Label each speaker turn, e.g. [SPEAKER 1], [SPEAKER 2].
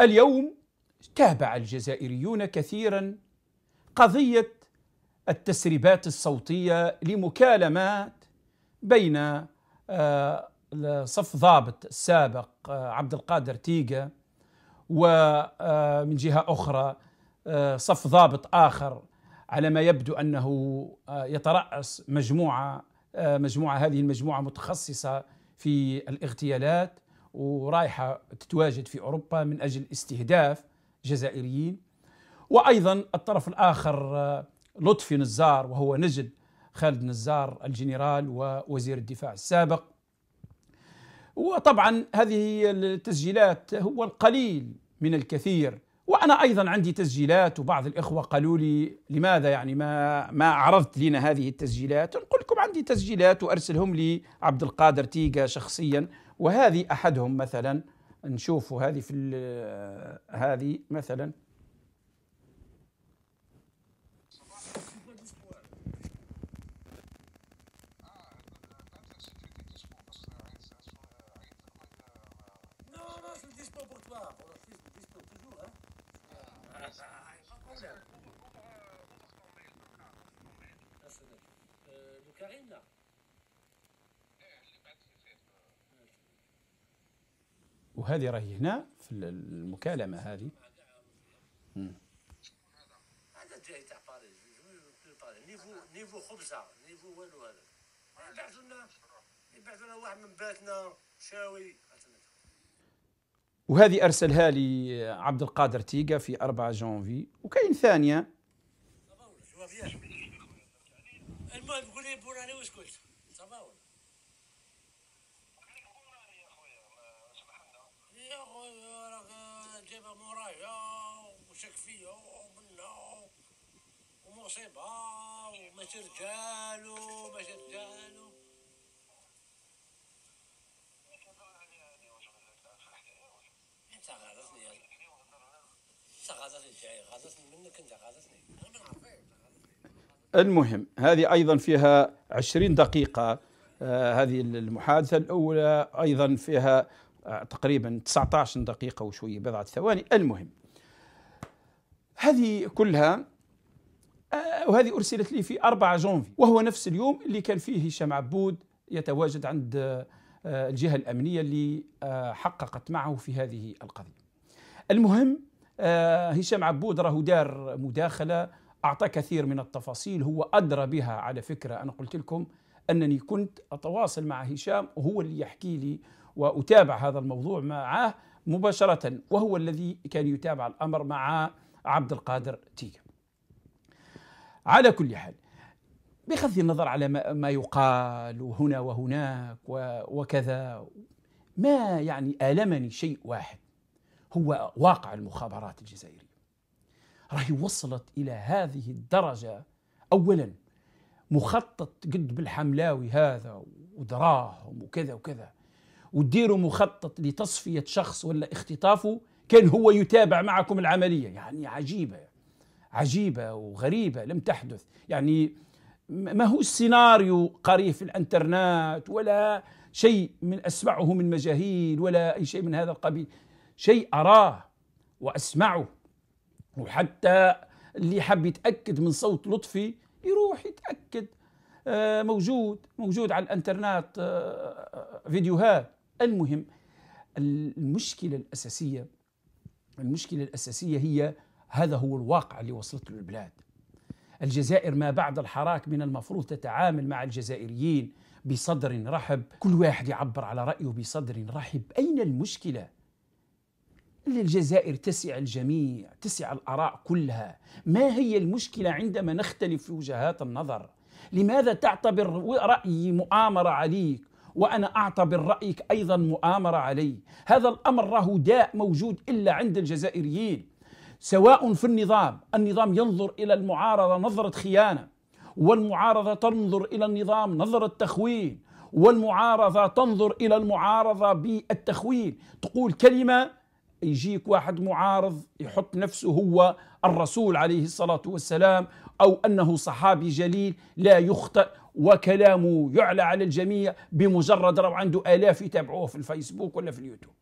[SPEAKER 1] اليوم تابع الجزائريون كثيرا قضيه التسريبات الصوتيه لمكالمات بين آه، صف ضابط السابق آه، عبد القادر تيجا ومن آه، جهه اخرى صف ضابط اخر على ما يبدو انه يترأس مجموعه مجموعه هذه المجموعه متخصصه في الاغتيالات ورايحة تتواجد في أوروبا من أجل استهداف جزائريين وأيضا الطرف الآخر آه، لطفي نزار وهو نجد خالد نزار الجنرال ووزير الدفاع السابق وطبعا هذه التسجيلات هو القليل من الكثير وانا ايضا عندي تسجيلات وبعض الاخوه قالوا لي لماذا يعني ما ما عرضت لنا هذه التسجيلات نقول لكم عندي تسجيلات وارسلهم لي عبد القادر تيجا شخصيا وهذه احدهم مثلا نشوفوا هذه في هذه مثلا Karine là وهذه راهي هنا في المكالمه هذه هذا جاي تاع باريس نيفو نيفو خبزه نيفو والو هذا يبعثوا لنا يبعثوا لنا واحد من باتنا شاوي وهذه ارسلها لي عبد القادر تيغا في 4 جانفي وكاين ثانيه المهم قول لي بوراني واش قلت راه جايبه مورايا وشك فيا ومنا ومصيبة وماشي رجال وماشي رجال انت انت منك انت المهم هذه أيضا فيها عشرين دقيقة آه هذه المحادثة الأولى أيضا فيها آه، تقريبا 19 دقيقة وشوية بضعة ثواني المهم هذه كلها آه، وهذه أرسلت لي في 4 جونفي وهو نفس اليوم اللي كان فيه هشام عبود يتواجد عند آه، الجهة الأمنية اللي حققت معه في هذه القضية المهم هشام عبود راهو دار مداخلة أعطى كثير من التفاصيل هو أدرى بها على فكرة أنا قلت لكم أنني كنت أتواصل مع هشام وهو اللي يحكي لي وأتابع هذا الموضوع معه مباشرة وهو الذي كان يتابع الأمر مع عبد القادر تيكا على كل حال بغض النظر على ما يقال هنا وهناك وكذا ما يعني ألمني شيء واحد هو واقع المخابرات الجزائرية راهي وصلت إلى هذه الدرجة أولا مخطط قد بالحملاوي هذا ودراهم وكذا وكذا وديروا مخطط لتصفية شخص ولا اختطافه كان هو يتابع معكم العملية يعني عجيبة عجيبة وغريبة لم تحدث يعني ما هو السيناريو قريه في الانترنت ولا شيء من أسمعه من مجاهيل ولا أي شيء من هذا القبيل شيء أراه وأسمعه وحتى اللي حب يتأكد من صوت لطفي يروح يتأكد آه، موجود موجود على الانترنت آه، آه، فيديوهات المهم المشكلة الأساسية المشكلة الأساسية هي هذا هو الواقع اللي وصلت له البلاد الجزائر ما بعد الحراك من المفروض تتعامل مع الجزائريين بصدر رحب كل واحد يعبر على رأيه بصدر رحب أين المشكلة؟ الجزائر تسع الجميع تسع الآراء كلها ما هي المشكلة عندما نختلف في وجهات النظر؟ لماذا تعتبر رأيي مؤامرة عليك وأنا أعتبر رأيك أيضا مؤامرة علي هذا الأمر راه داء موجود إلا عند الجزائريين سواء في النظام النظام ينظر إلى المعارضة نظرة خيانة والمعارضة تنظر إلى النظام نظرة تخوين والمعارضة تنظر إلى المعارضة بالتخوين تقول كلمة يجيك واحد معارض يحط نفسه هو الرسول عليه الصلاة والسلام أو أنه صحابي جليل لا يخطئ وكلامه يعلى على الجميع بمجرد لو عنده آلاف يتابعوه في الفيسبوك ولا في اليوتيوب